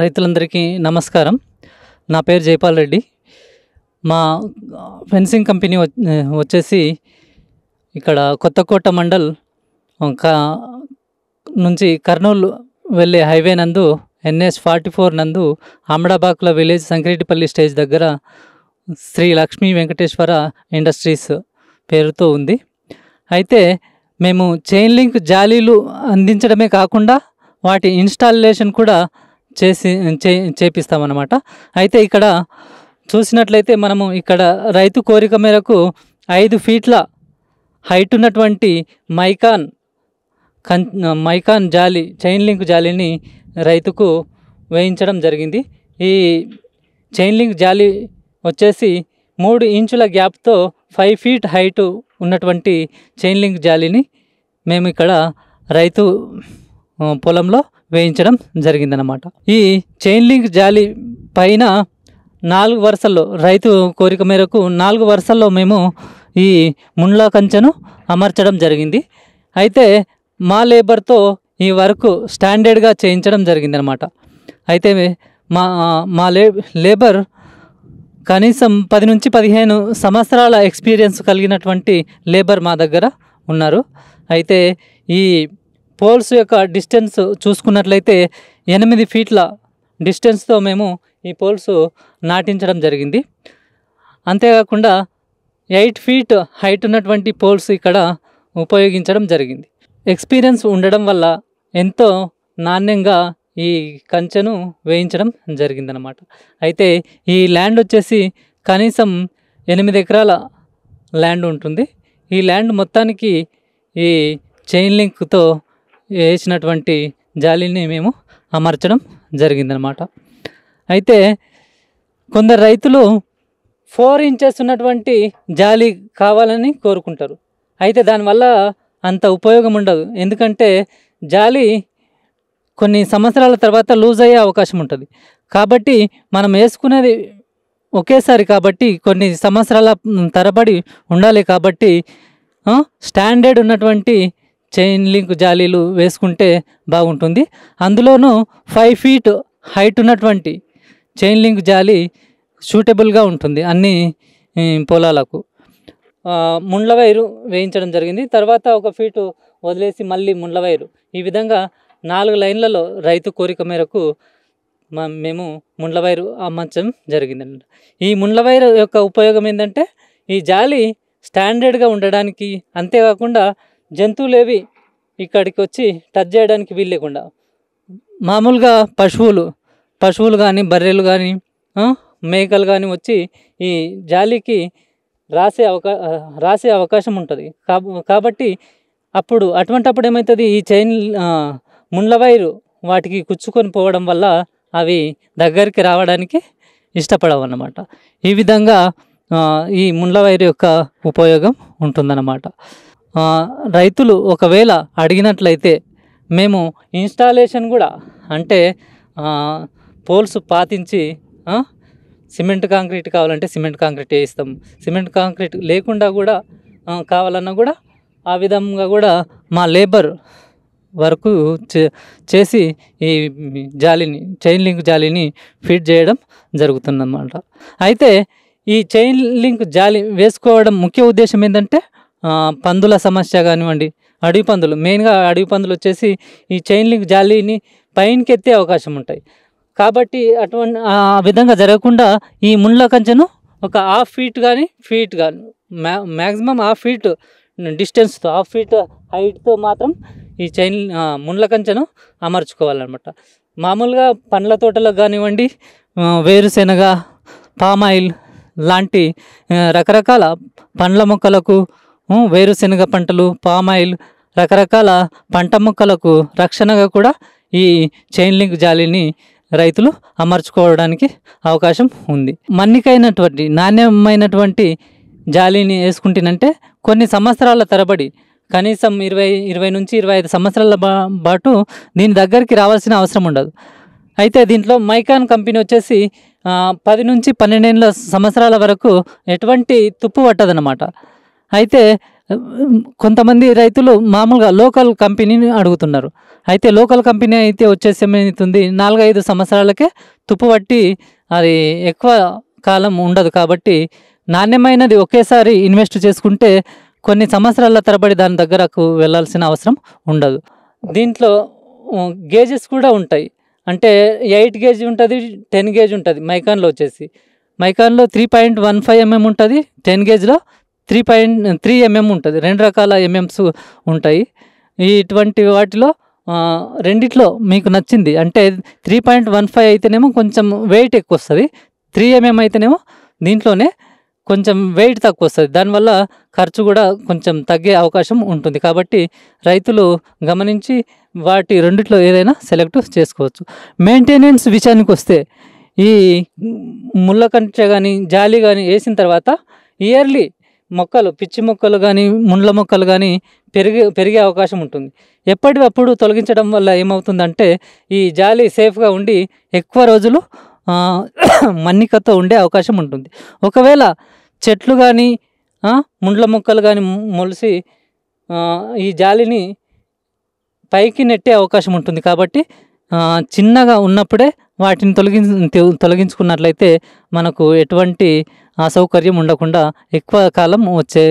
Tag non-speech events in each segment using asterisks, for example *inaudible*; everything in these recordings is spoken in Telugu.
రైతులందరికీ నమస్కారం నా పేరు జైపాల్ రెడ్డి మా ఫెన్సింగ్ కంపెనీ వచ్చేసి ఇక్కడ కొత్తకోట మండల్ నుంచి కర్నూలు వెళ్ళే హైవే నందు ఎన్ఎస్ ఫార్టీ ఫోర్ నందు ఆమడాబాకుల విలేజ్ సంకిరెడ్డిపల్లి స్టేజ్ దగ్గర శ్రీ లక్ష్మీ వెంకటేశ్వర ఇండస్ట్రీస్ పేరుతో ఉంది అయితే మేము చైన్ లింక్ జాలీలు అందించడమే కాకుండా వాటి ఇన్స్టాలేషన్ కూడా చేసి చే చేపిస్తామన్నమాట అయితే ఇక్కడ చూసినట్లయితే మనము ఇక్కడ రైతు కోరిక మేరకు ఐదు ఫీట్ల హైట్ ఉన్నటువంటి మైకాన్ కన్ మైకాన్ జాలి చైన్ లింక్ జాలిని రైతుకు వేయించడం జరిగింది ఈ చైన్ లింక్ జాలి వచ్చేసి మూడు ఇంచుల గ్యాప్తో ఫైవ్ ఫీట్ హైటు ఉన్నటువంటి చైన్ లింక్ జాలిని మేము ఇక్కడ రైతు పొలంలో వేయించడం జరిగిందనమాట ఈ చైన్ లింక్ జాలి పైన నాలుగు వరుసల్లో రైతు కోరిక మేరకు నాలుగు వరుసల్లో మేము ఈ ముండ్లా కంచెను అమర్చడం జరిగింది అయితే మా లేబర్తో ఈ వర్క్ స్టాండర్డ్గా చేయించడం జరిగిందనమాట అయితే మా మా లే లేబర్ కనీసం పది నుంచి పదిహేను సంవత్సరాల ఎక్స్పీరియన్స్ కలిగినటువంటి లేబర్ మా దగ్గర ఉన్నారు అయితే ఈ పోల్స్ యొక్క డిస్టెన్స్ చూసుకున్నట్లయితే ఎనిమిది ఫీట్ల డిస్టెన్స్తో మేము ఈ పోల్స్ నాటించడం జరిగింది అంతేకాకుండా ఎయిట్ ఫీట్ హైట్ ఉన్నటువంటి పోల్స్ ఇక్కడ ఉపయోగించడం జరిగింది ఎక్స్పీరియన్స్ ఉండడం వల్ల ఎంతో నాణ్యంగా ఈ కంచెను వేయించడం జరిగిందనమాట అయితే ఈ ల్యాండ్ వచ్చేసి కనీసం ఎనిమిది ఎకరాల ల్యాండ్ ఉంటుంది ఈ ల్యాండ్ మొత్తానికి ఈ చైన్ లింక్తో వేసినటువంటి జాలీని మేము అమర్చడం జరిగిందనమాట అయితే కొందరు రైతులు ఫోర్ ఇంచెస్ ఉన్నటువంటి జాలి కావాలని కోరుకుంటారు అయితే దానివల్ల అంత ఉపయోగం ఉండదు ఎందుకంటే జాలి కొన్ని సంవత్సరాల తర్వాత లూజ్ అయ్యే అవకాశం ఉంటుంది కాబట్టి మనం వేసుకునేది ఒకేసారి కాబట్టి కొన్ని సంవత్సరాల తరబడి ఉండాలి కాబట్టి స్టాండర్డ్ ఉన్నటువంటి చైన్ లింక్ జాలీలు వేసుకుంటే బాగుంటుంది అందులోనూ ఫైవ్ ఫీట్ హైట్ ఉన్నటువంటి చైన్ లింక్ జాలి సూటబుల్గా ఉంటుంది అన్ని పొలాలకు ముండ్ల వైరు వేయించడం జరిగింది తర్వాత ఒక ఫీటు వదిలేసి మళ్ళీ ముండ్ల వైరు ఈ విధంగా నాలుగు లైన్లలో రైతు కోరిక మేరకు మేము ముండ్ల వైరు అమ్మంచడం జరిగిందండి ఈ ముండ్ల వైరు యొక్క ఉపయోగం ఏంటంటే ఈ జాలి స్టాండర్డ్గా ఉండడానికి అంతేకాకుండా జంతువులేవి ఇక్కడికి వచ్చి టచ్ చేయడానికి వీలు లేకుండా మామూలుగా పశువులు పశువులు కానీ బర్రెలు కానీ మేకలు కానీ వచ్చి ఈ జాలికి రాసే అవకా రాసే అవకాశం ఉంటుంది కాబట్టి అప్పుడు అటువంటప్పుడు ఏమవుతుంది ఈ చైన్ ముండ్ల వైరు వాటికి కుచ్చుకొని పోవడం వల్ల అవి దగ్గరికి రావడానికి ఇష్టపడవు అన్నమాట ఈ విధంగా ఈ ముండ్ల వైరు యొక్క ఉపయోగం ఉంటుందన్నమాట రైతులు ఒకవేళ అడిగినట్లయితే మేము ఇన్స్టాలేషన్ కూడా అంటే పోల్స్ పాతించి సిమెంట్ కాంక్రీట్ కావాలంటే సిమెంట్ కాంక్రీట్ వేయిస్తాం సిమెంట్ కాంక్రీట్ లేకుండా కూడా కావాలన్నా కూడా ఆ విధంగా కూడా మా లేబర్ వరకు చేసి ఈ జాలిని చైన్ లింక్ జాలిని ఫిట్ చేయడం జరుగుతుందన్నమాట అయితే ఈ చైన్ లింక్ జాలి వేసుకోవడం ముఖ్య ఉద్దేశం ఏంటంటే పందుల సమస్య కానివ్వండి అడవి పందులు మెయిన్గా అడవి పందులు వచ్చేసి ఈ చైన్ లింక్ జాలీని పైనకి ఎత్తే అవకాశం ఉంటాయి కాబట్టి అటువంటి ఆ విధంగా జరగకుండా ఈ ముండ్ల కంచెను ఒక హాఫ్ ఫీట్ కానీ ఫీట్ కానీ మ్యా మ్యాక్సిమం హాఫ్ ఫీట్ డిస్టెన్స్తో హాఫ్ ఫీట్ హైట్తో మాత్రం ఈ చైన్ ముండ్ల కంచెను అమర్చుకోవాలన్నమాట మామూలుగా పండ్ల తోటలకు కానివ్వండి వేరుశెనగ పామాయిల్ లాంటి రకరకాల పండ్ల మొక్కలకు వేరుశెనగ పంటలు పామాయిల్ రకరకాల పంట మొక్కలకు రక్షణగా కూడా ఈ చైన్ లింక్ జాలీని రైతులు అమర్చుకోవడానికి అవకాశం ఉంది మన్నికైనటువంటి నాణ్యమైనటువంటి జాలీని వేసుకుంటేనంటే కొన్ని సంవత్సరాల తరబడి కనీసం ఇరవై ఇరవై నుంచి ఇరవై ఐదు సంవత్సరాల పాటు దీని దగ్గరికి రావాల్సిన అవసరం ఉండదు అయితే దీంట్లో మైకాన్ కంపెనీ వచ్చేసి పది నుంచి పన్నెండేళ్ళ సంవత్సరాల వరకు ఎటువంటి తుప్పు పట్టదనమాట అయితే కొంతమంది రైతులు మామూలుగా లోకల్ కంపెనీని అడుగుతున్నారు అయితే లోకల్ కంపెనీ అయితే వచ్చేసి ఏమవుతుంది నాలుగైదు సంవత్సరాలకే తుప్పు పట్టి అది ఎక్కువ కాలం ఉండదు కాబట్టి నాణ్యమైనది ఒకేసారి ఇన్వెస్ట్ చేసుకుంటే కొన్ని సంవత్సరాల తరబడి దాని దగ్గరకు వెళ్ళాల్సిన అవసరం ఉండదు దీంట్లో గేజెస్ కూడా ఉంటాయి అంటే ఎయిట్ గేజ్ ఉంటుంది టెన్ గేజ్ ఉంటుంది మైకాన్లో వచ్చేసి మైకాన్లో three point one five MM ఉంటుంది టెన్ గేజ్లో త్రీ పాయింట్ త్రీ ఎంఎం ఉంటుంది రెండు రకాల ఎంఎంస్ ఉంటాయి ఇటువంటి వాటిలో రెండిట్లో మీకు నచ్చింది అంటే త్రీ పాయింట్ వన్ ఫైవ్ అయితేనేమో కొంచెం వెయిట్ ఎక్కువ వస్తుంది త్రీ ఎంఎం అయితేనేమో దీంట్లోనే కొంచెం వెయిట్ తక్కువ వస్తుంది దానివల్ల ఖర్చు కూడా కొంచెం తగ్గే అవకాశం ఉంటుంది కాబట్టి రైతులు గమనించి వాటి రెండిట్లో ఏదైనా సెలెక్ట్ చేసుకోవచ్చు మెయింటెనెన్స్ విషయానికి వస్తే ఈ ముళ్ళ కంచె కానీ జాలి కానీ వేసిన తర్వాత ఇయర్లీ మొక్కలు పిచ్చి మొక్కలు కానీ ముండ్ల మొక్కలు కానీ పెరిగే పెరిగే అవకాశం ఉంటుంది ఎప్పటికప్పుడు తొలగించడం వల్ల ఏమవుతుందంటే ఈ జాలి సేఫ్గా ఉండి ఎక్కువ రోజులు *coughs* మన్నికతో ఉండే అవకాశం ఉంటుంది ఒకవేళ చెట్లు కానీ ముండ్ల మొక్కలు కానీ మొలిసి ఈ జాలిని పైకి నెట్టే అవకాశం ఉంటుంది కాబట్టి చిన్నగా ఉన్నప్పుడే వాటిని తొలగించు తొలగించుకున్నట్లయితే మనకు ఎటువంటి అసౌకర్యం ఉండకుండా ఎక్కువ కాలం వచ్చే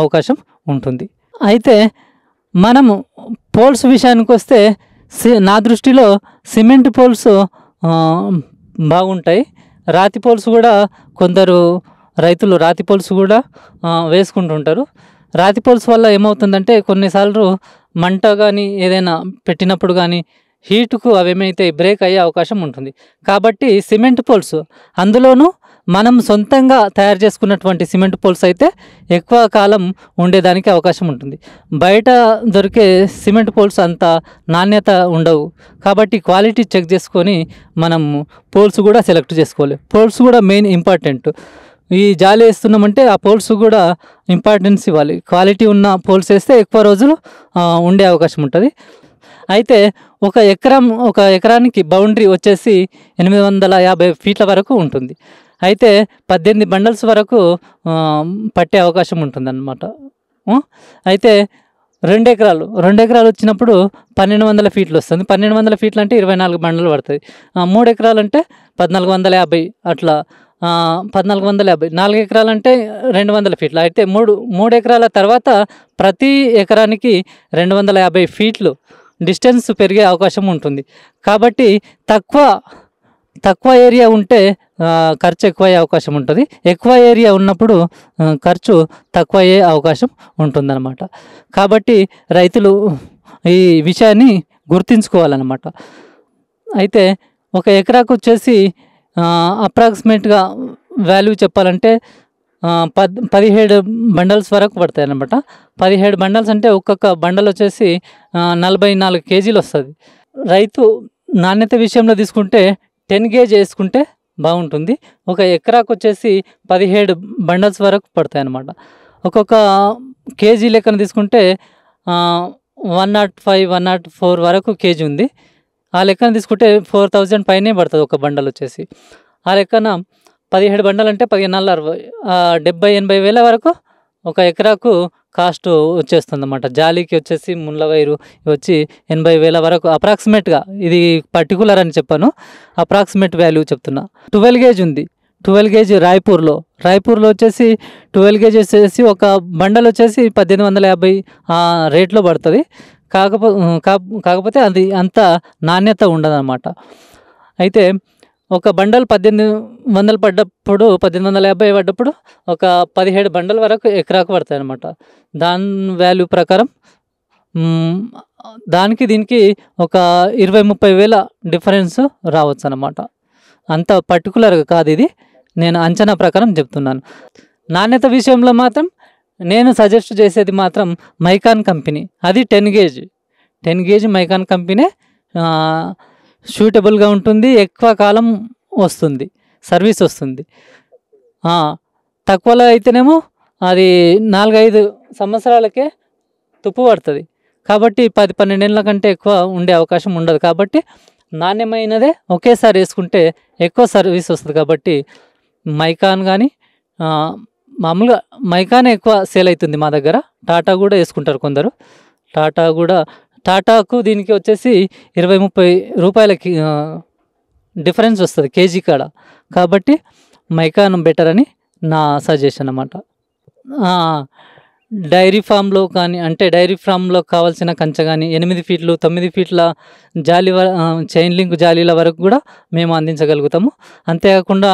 అవకాశం ఉంటుంది అయితే మనము పోల్స్ విషయానికి వస్తే నా దృష్టిలో సిమెంట్ పోల్స్ బాగుంటాయి రాతి పోల్స్ కూడా కొందరు రైతులు రాతి పోల్స్ కూడా వేసుకుంటుంటారు రాతి పోల్స్ వల్ల ఏమవుతుందంటే కొన్నిసార్లు మంట కానీ ఏదైనా పెట్టినప్పుడు కానీ హీటుకు అవి ఏమైతే బ్రేక్ అయ్యే అవకాశం ఉంటుంది కాబట్టి సిమెంట్ పోల్స్ అందులోనూ మనం సొంతంగా తయారు చేసుకున్నటువంటి సిమెంట్ పోల్స్ అయితే ఎక్కువ కాలం ఉండేదానికి అవకాశం ఉంటుంది బయట దొరికే సిమెంట్ పోల్స్ అంత నాణ్యత ఉండవు కాబట్టి క్వాలిటీ చెక్ చేసుకొని మనం పోల్స్ కూడా సెలెక్ట్ చేసుకోవాలి పోల్స్ కూడా మెయిన్ ఇంపార్టెంట్ ఈ జాలి వేస్తున్నామంటే ఆ పోల్స్ కూడా ఇంపార్టెన్స్ ఇవ్వాలి క్వాలిటీ ఉన్న పోల్స్ వేస్తే ఎక్కువ రోజులు ఉండే అవకాశం ఉంటుంది అయితే ఒక ఎకరం ఒక ఎకరానికి బౌండరీ వచ్చేసి ఎనిమిది వందల యాభై ఫీట్ల వరకు ఉంటుంది అయితే పద్దెనిమిది బండల్స్ వరకు పట్టే అవకాశం ఉంటుందన్నమాట అయితే రెండు ఎకరాలు రెండు ఎకరాలు వచ్చినప్పుడు పన్నెండు వందల ఫీట్లు వస్తుంది పన్నెండు వందల ఫీట్లు అంటే ఇరవై నాలుగు బండలు పడుతుంది మూడు ఎకరాలు అంటే పద్నాలుగు వందల యాభై అట్లా పద్నాలుగు వందల యాభై నాలుగు ఎకరాలంటే రెండు వందల ఫీట్లు అయితే మూడు మూడు ఎకరాల తర్వాత ప్రతి ఎకరానికి రెండు వందల యాభై ఫీట్లు డిస్టెన్స్ పెరిగే అవకాశం ఉంటుంది కాబట్టి తక్కువ తక్కువ ఏరియా ఉంటే ఖర్చు ఎక్కువయ్యే అవకాశం ఉంటుంది ఎక్కువ ఏరియా ఉన్నప్పుడు ఖర్చు తక్కువ అయ్యే అవకాశం ఉంటుందన్నమాట కాబట్టి రైతులు ఈ విషయాన్ని గుర్తించుకోవాలన్నమాట అయితే ఒక ఎకరాకు వచ్చేసి అప్రాక్సిమేట్గా వాల్యూ చెప్పాలంటే పద్ పదిహేడు బండల్స్ వరకు పడతాయి అన్నమాట పదిహేడు బండల్స్ అంటే ఒక్కొక్క బండల్ వచ్చేసి నలభై నాలుగు కేజీలు వస్తుంది రైతు నాణ్యత విషయంలో తీసుకుంటే టెన్ గేజ్ వేసుకుంటే బాగుంటుంది ఒక ఎకరాకు వచ్చేసి పదిహేడు బండల్స్ వరకు పడతాయి అన్నమాట ఒక్కొక్క కేజీ లెక్కన తీసుకుంటే one nought five one nought four వరకు కేజీ ఉంది ఆ లెక్కన తీసుకుంటే ఫోర్ థౌజండ్ పైనే పడుతుంది ఒక బండల్ వచ్చేసి ఆ లెక్కన పదిహేడు బండలు అంటే పదిహేను నెలలు అరవై డెబ్బై ఎనభై వేల వరకు ఒక ఎకరాకు కాస్ట్ వచ్చేస్తుంది అనమాట జాలీకి వచ్చేసి ముళ్ళ వైరు వచ్చి ఎనభై వేల వరకు అప్రాక్సిమేట్గా ఇది పర్టికులర్ అని చెప్పాను అప్రాక్సిమేట్ వాల్యూ చెప్తున్నా ట్వెల్వ్ గేజ్ ఉంది ట్వెల్వ్ గేజ్ రాయ్పూర్లో రాయ్పూర్లో వచ్చేసి ట్వెల్వ్ గేజ్ వచ్చేసి ఒక బండలు వచ్చేసి పద్దెనిమిది వందల యాభై రేట్లో పడుతుంది కాకపో కాకపోతే అది అంత నాణ్యత ఉండదన్నమాట అయితే ఒక బండల్ పద్దెనిమిది వందలు పడ్డప్పుడు పద్దెనిమిది వందల యాభై పడ్డప్పుడు ఒక పదిహేడు బండల వరకు ఎకరాకు పడతాయి అనమాట దాని వాల్యూ ప్రకారం దానికి దీనికి ఒక ఇరవై ముప్పై వేల డిఫరెన్స్ రావచ్చు అనమాట అంత పర్టికులర్గా కాదు ఇది నేను అంచనా ప్రకారం చెప్తున్నాను నాణ్యత విషయంలో మాత్రం నేను సజెస్ట్ చేసేది మాత్రం మైకాన్ కంపెనీ అది టెన్ గేజ్ టెన్ గేజ్ మైకాన్ కంపెనీ సూటబుల్గా ఉంటుంది ఎక్కువ కాలం వస్తుంది సర్వీస్ వస్తుంది తక్కువలో అయితేనేమో అది నాలుగైదు సంవత్సరాలకే తుప్పు పడుతుంది కాబట్టి పది పన్నెండేళ్ళ కంటే ఎక్కువ ఉండే అవకాశం ఉండదు కాబట్టి నాణ్యమైనదే ఒకేసారి వేసుకుంటే ఎక్కువ సర్వీస్ వస్తుంది కాబట్టి మైకాన్ కానీ మామూలుగా మైకానే ఎక్కువ సేల్ అవుతుంది మా దగ్గర టాటా కూడా వేసుకుంటారు కొందరు టాటా కూడా టాటాకు దీనికి వచ్చేసి ఇరవై ముప్పై రూపాయలకి డిఫరెన్స్ వస్తుంది కేజీ కాడ కాబట్టి మైకాను బెటర్ అని నా సజెషన్ అనమాట డైరీ ఫామ్లో కానీ అంటే డైరీ ఫామ్లో కావాల్సిన కంచె కానీ ఎనిమిది ఫీట్లు తొమ్మిది ఫీట్ల జాలి చైన్ లింక్ జాలీల వరకు కూడా మేము అందించగలుగుతాము అంతేకాకుండా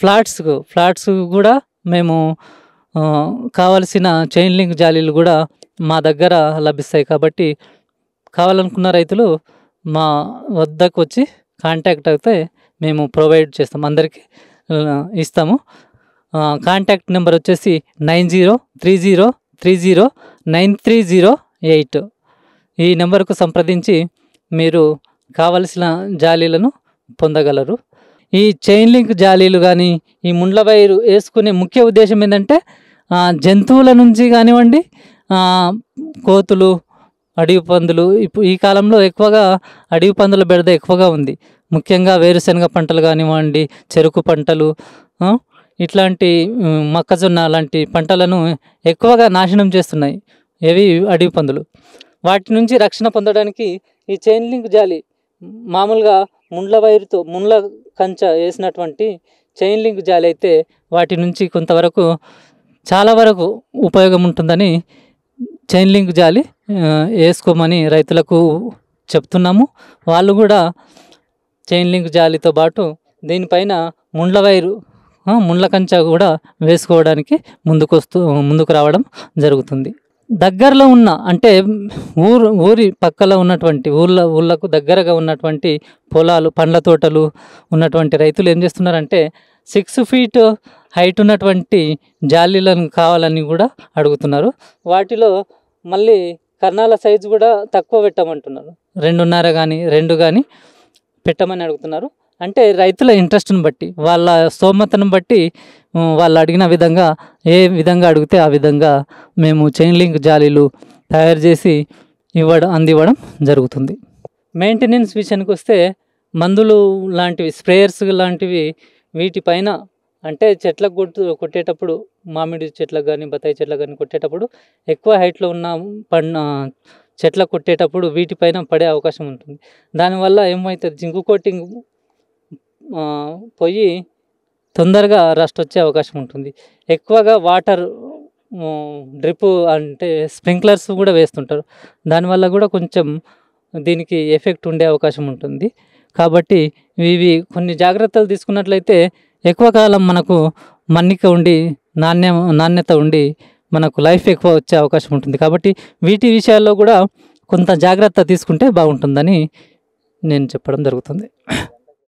ఫ్లాట్స్కు ఫ్లాట్స్ కూడా మేము కావలసిన చైన్ లింక్ జాలీలు కూడా మా దగ్గర లభిస్తాయి కాబట్టి కావాలనుకున్న రైతులు మా వద్దకు వచ్చి కాంటాక్ట్ అయితే మేము ప్రొవైడ్ చేస్తాం అందరికీ ఇస్తాము కాంటాక్ట్ నెంబర్ వచ్చేసి nine zero three zero three zero nine three zero eight ఈ నెంబర్కు సంప్రదించి మీరు కావలసిన జాలీలను పొందగలరు ఈ చైన్ లింక్ జాలీలు కానీ ఈ ముండ్ల వైరు వేసుకునే ముఖ్య ఉద్దేశం ఏంటంటే జంతువుల నుంచి కానివ్వండి కోతులు అడవి పందులు ఇప్పుడు ఈ కాలంలో ఎక్కువగా అడవి పందుల బెడద ఎక్కువగా ఉంది ముఖ్యంగా వేరుశనగ పంటలు కానివ్వండి చెరుకు పంటలు ఇట్లాంటి మొక్కజొన్న లాంటి పంటలను ఎక్కువగా నాశనం చేస్తున్నాయి ఏవి అడవి పందులు వాటి నుంచి రక్షణ పొందడానికి ఈ చైన్ లింక్ జాలి మామూలుగా ముండ్ల వైరుతో ముండ్ల కంచ వేసినటువంటి చైన్ లింక్ జాలి అయితే వాటి నుంచి కొంతవరకు చాలా వరకు ఉపయోగం ఉంటుందని చైన్ లింక్ జాలి వేసుకోమని రైతులకు చెప్తున్నాము వాళ్ళు కూడా చైన్ లింక్ జాలితో పాటు దీనిపైన ముండ్ల వైరు ముండ్ల కంచ కూడా వేసుకోవడానికి ముందుకు వస్తూ ముందుకు రావడం జరుగుతుంది దగ్గరలో ఉన్న అంటే ఊరు ఊరి పక్కలో ఉన్నటువంటి ఊళ్ళ ఊళ్ళకు దగ్గరగా ఉన్నటువంటి పొలాలు పండ్ల తోటలు ఉన్నటువంటి రైతులు ఏం చేస్తున్నారంటే సిక్స్ ఫీట్ హైట్ ఉన్నటువంటి జాలీలను కావాలని కూడా అడుగుతున్నారు వాటిలో మళ్ళీ కర్ణాల సైజు కూడా తక్కువ పెట్టమంటున్నారు రెండున్నర కానీ రెండు కానీ పెట్టమని అడుగుతున్నారు అంటే రైతుల ఇంట్రెస్ట్ని బట్టి వాళ్ళ స్తోమతను బట్టి వాళ్ళు అడిగిన విధంగా ఏ విధంగా అడిగితే ఆ విధంగా మేము చైన్ లింక్ జాలీలు తయారు చేసి ఇవ్వడం అందివ్వడం జరుగుతుంది మెయింటెనెన్స్ విషయానికి వస్తే మందులు లాంటివి స్ప్రేయర్స్ లాంటివి వీటిపైన అంటే చెట్లకు కొట్టు కొట్టేటప్పుడు మామిడి చెట్లకు కానీ బత్తాయి చెట్లకు కానీ కొట్టేటప్పుడు ఎక్కువ హైట్లో ఉన్న పండు చెట్లకు కొట్టేటప్పుడు వీటిపైన పడే అవకాశం ఉంటుంది దానివల్ల ఏమవుతుంది జింకు కోటింగ్ పోయి తొందరగా రస్ట్ వచ్చే అవకాశం ఉంటుంది ఎక్కువగా వాటర్ డ్రిప్ అంటే స్ప్రింక్లర్స్ కూడా వేస్తుంటారు దానివల్ల కూడా కొంచెం దీనికి ఎఫెక్ట్ ఉండే అవకాశం ఉంటుంది కాబట్టి ఇవి కొన్ని జాగ్రత్తలు తీసుకున్నట్లయితే ఎక్కువ కాలం మనకు మన్నిక ఉండి నాణ్య నాణ్యత ఉండి మనకు లైఫ్ ఎక్కువ వచ్చే అవకాశం ఉంటుంది కాబట్టి వీటి విషయాల్లో కూడా కొంత జాగ్రత్త తీసుకుంటే బాగుంటుందని నేను చెప్పడం జరుగుతుంది